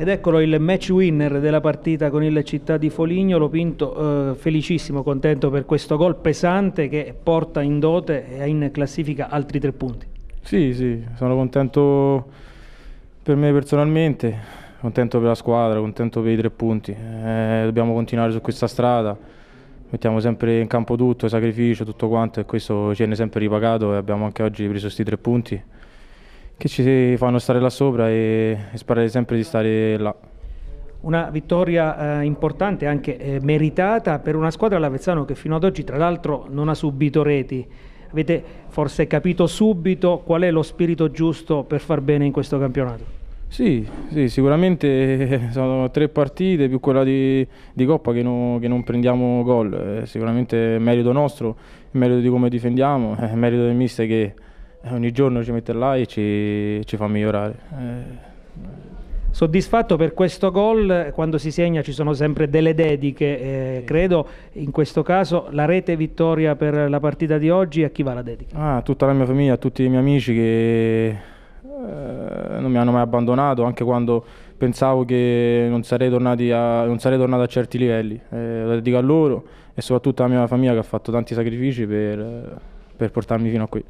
Ed eccolo il match winner della partita con il Città di Folignolo, Pinto eh, felicissimo, contento per questo gol pesante che porta in dote e in classifica altri tre punti. Sì, sì, sono contento per me personalmente, contento per la squadra, contento per i tre punti. Eh, dobbiamo continuare su questa strada, mettiamo sempre in campo tutto, sacrificio, tutto quanto e questo ci viene sempre ripagato e abbiamo anche oggi preso questi tre punti che ci fanno stare là sopra e, e sperare sempre di stare là. Una vittoria eh, importante, anche eh, meritata, per una squadra all'Avezzano che fino ad oggi tra l'altro non ha subito reti. Avete forse capito subito qual è lo spirito giusto per far bene in questo campionato? Sì, sì, sicuramente eh, sono tre partite più quella di, di Coppa che, no, che, non prendiamo gol, eh, Sicuramente è merito nostro, merito di come difendiamo, merito del mister che eh, ogni giorno ci mette là e ci, ci fa migliorare. Eh. Soddisfatto per questo gol, quando si segna ci sono sempre delle dediche, eh, credo in questo caso la rete vittoria per la partita di oggi, a chi va la dedica? A ah, tutta la mia famiglia, a tutti i miei amici che eh, non mi hanno mai abbandonato, anche quando pensavo che non sarei, a, non sarei tornato a certi livelli. Eh, lo dedico a loro e soprattutto alla mia famiglia che ha fatto tanti sacrifici per, per portarmi fino a qui.